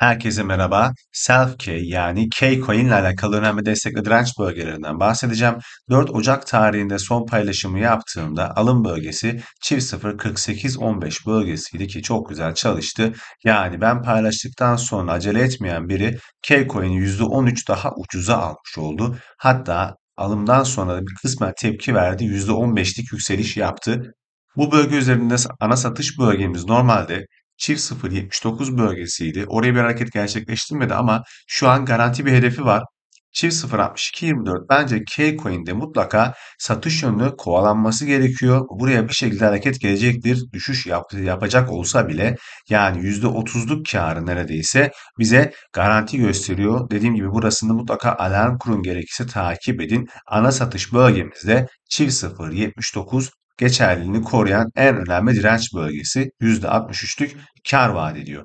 Herkese merhaba. Selfkey yani K-Coin ile alakalı önemli destek ve direnç bölgelerinden bahsedeceğim. 4 Ocak tarihinde son paylaşımı yaptığımda alım bölgesi çift 0.4815 bölgesiydi ki çok güzel çalıştı. Yani ben paylaştıktan sonra acele etmeyen biri K-Coin'i %13 daha ucuza almış oldu. Hatta alımdan sonra da bir kısmen tepki verdi. %15'lik yükseliş yaptı. Bu bölge üzerinde ana satış bölgemiz normalde çift 0.79 bölgesiydi. Oraya bir hareket gerçekleştirmedi ama şu an garanti bir hedefi var. Çift 0.62.24 bence K-Coin'de mutlaka satış yönlü kovalanması gerekiyor. Buraya bir şekilde hareket gelecektir. Düşüş yap yapacak olsa bile yani %30'luk karı neredeyse bize garanti gösteriyor. Dediğim gibi burasını mutlaka alarm kurun gerekirse takip edin. Ana satış bölgemizde çift 0.79 geçerliliğini koruyan en önemli direnç bölgesi %63'lük kar vaat ediyor.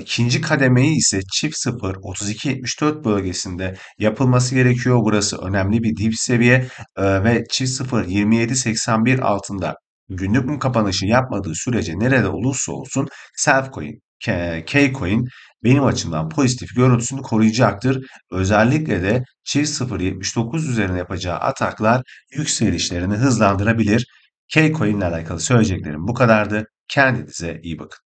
İkinci kademeyi ise çift 0 32-74 bölgesinde yapılması gerekiyor. Burası önemli bir dip seviye e, ve çift 0 27-81 altında günlük mum kapanışı yapmadığı sürece nerede olursa olsun Selfcoin, Kcoin benim açımdan pozitif görüntüsünü koruyacaktır. Özellikle de çift 79 üzerine yapacağı ataklar yükselişlerini hızlandırabilir. K-Coin ile alakalı söyleyeceklerim bu kadardı. Kendinize iyi bakın.